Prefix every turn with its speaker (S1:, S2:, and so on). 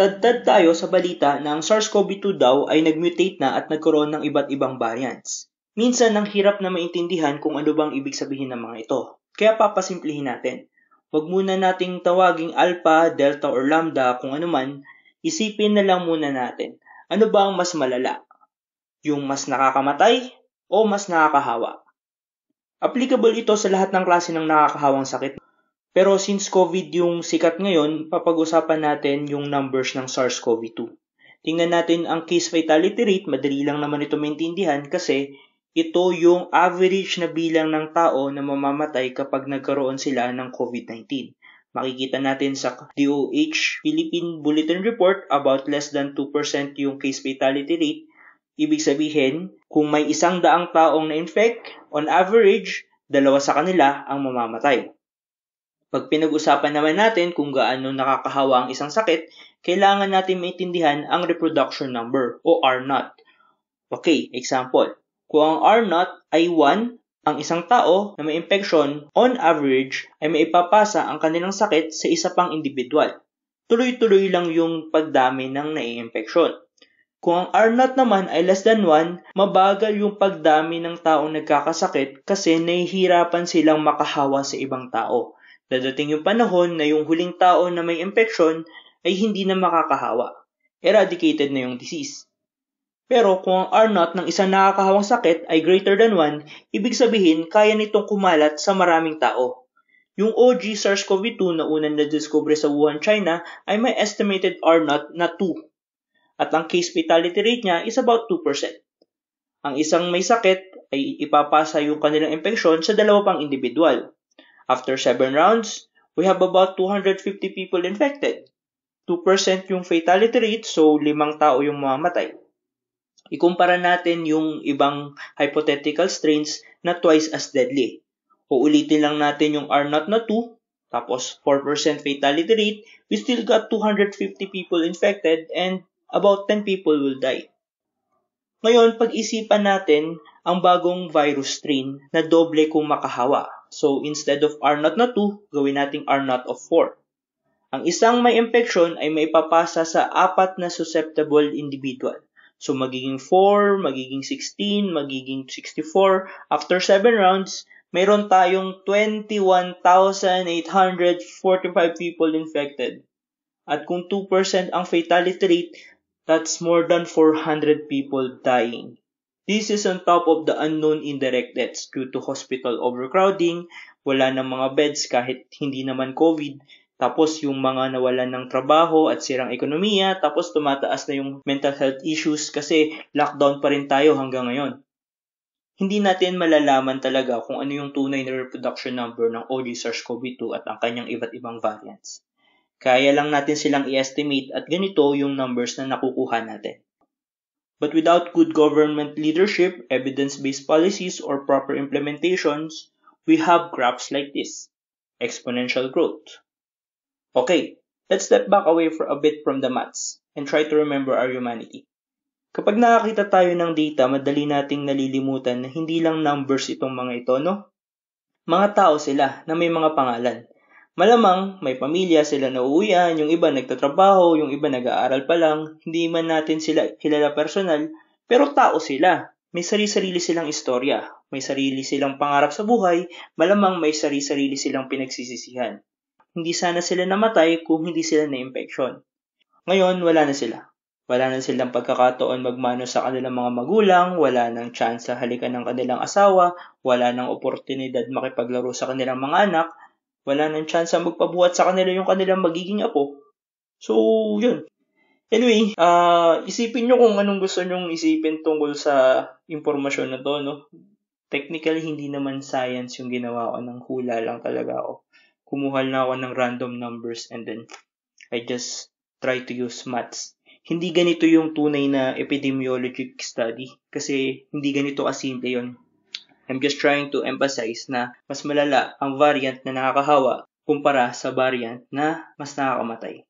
S1: Tadtad tayo sa balita na ang SARS-CoV-2 daw ay nagmutate na at nagkaroon ng iba't ibang variants. Minsan ang hirap na maintindihan kung ano bang ibig sabihin ng mga ito. Kaya papasimplihin natin. Huwag muna nating tawaging alpha, delta or lambda kung anuman, isipin na lang muna natin. Ano ba ang mas malala? Yung mas nakakamatay o mas nakakahawa? Applicable ito sa lahat ng klase ng nakakahawang sakit pero since COVID yung sikat ngayon, papag-usapan natin yung numbers ng SARS-CoV-2. Tingnan natin ang case fatality rate, madali lang naman ito maintindihan kasi ito yung average na bilang ng tao na mamamatay kapag nagkaroon sila ng COVID-19. Makikita natin sa DOH Philippine Bulletin Report about less than 2% yung case fatality rate. Ibig sabihin, kung may isang daang taong na-infect, on average, dalawa sa kanila ang mamamatay. Pag pinag-usapan naman natin kung gaano nakakahawa ang isang sakit, kailangan natin maintindihan ang reproduction number o R0. Okay, example. Kung ang R0 ay 1, ang isang tao na may infection, on average, ay may ipapasa ang kanilang sakit sa isa pang individual. Tuloy-tuloy lang yung pagdami ng nai-infection. Kung ang R0 naman ay less than 1, mabagal yung pagdami ng taong nagkakasakit kasi nahihirapan silang makahawa sa ibang tao Dadating yung panahon na yung huling tao na may impeksyon ay hindi na makakahawa. Eradicated na yung disease. Pero kung ang R0 ng isang nakakahawang sakit ay greater than 1, ibig sabihin kaya nitong kumalat sa maraming tao. Yung OG SARS-CoV-2 na unang na-discover sa Wuhan, China ay may estimated R0 na 2. At ang case fatality rate niya is about 2%. Ang isang may sakit ay ipapasa yung kanilang impeksyon sa dalawa pang individual. After 7 rounds, we have about 250 people infected. 2% yung fatality rate, so limang tao yung mamatay. Ikumpara natin yung ibang hypothetical strains na twice as deadly. Uulitin lang natin yung R0 na 2, tapos 4% fatality rate, we still got 250 people infected and about 10 people will die. Ngayon, pag-isipan natin ang bagong virus strain na doble kung makahawa So instead of R naught na 2, gawin nating R naught of 4. Ang isang may infection ay maipapasa sa apat na susceptible individual. So magiging 4, magiging 16, magiging 64. After 7 rounds, mayroon tayong 21,845 people infected. At kung 2% ang fatality rate, that's more than 400 people dying. This is on top of the unknown indirect deaths due to hospital overcrowding, wala ng mga beds kahit hindi naman COVID, tapos yung mga nawalan ng trabaho at sirang ekonomiya, tapos tumataas na yung mental health issues kasi lockdown pa rin tayo hanggang ngayon. Hindi natin malalaman talaga kung ano yung tunay na reproduction number ng OD SARS-CoV-2 at ang kanyang iba't ibang variants. Kaya lang natin silang i-estimate at ganito yung numbers na nakukuha natin. But without good government leadership, evidence-based policies, or proper implementations, we have graphs like this. Exponential growth. Okay, let's step back away for a bit from the maths and try to remember our humanity. Kapag nakakita tayo ng data, madali nating nalilimutan na hindi lang numbers itong mga ito, no? Mga tao sila na may mga pangalan, Malamang may pamilya sila na uuwian, yung iba nagtatrabaho, yung iba nag-aaral pa lang, hindi man natin sila kilala personal, pero tao sila. May sarili-sarili silang istorya, may sarili silang pangarap sa buhay, malamang may sarili-sarili silang pinagsisisihan. Hindi sana sila namatay kung hindi sila na-impeksyon. Ngayon, wala na sila. Wala na silang pagkakataon magmano sa kanilang mga magulang, wala nang chance sa halikan ng kanilang asawa, wala nang oportunidad makipaglaro sa kanilang mga anak, wala nang chance magpabuhat sa kanila yung kanilang magiging apo. So, yun. Anyway, uh, isipin nyo kung anong gusto nyong isipin tungkol sa impormasyon na to, no? Technically, hindi naman science yung ginawa ko. Nang hula lang talaga ako. Kumuha na ako ng random numbers and then I just try to use maths. Hindi ganito yung tunay na epidemiologic study kasi hindi ganito kasimple yon I'm just trying to emphasize na mas malala ang variant na nakakahawa kumpara sa variant na mas nakakamatay.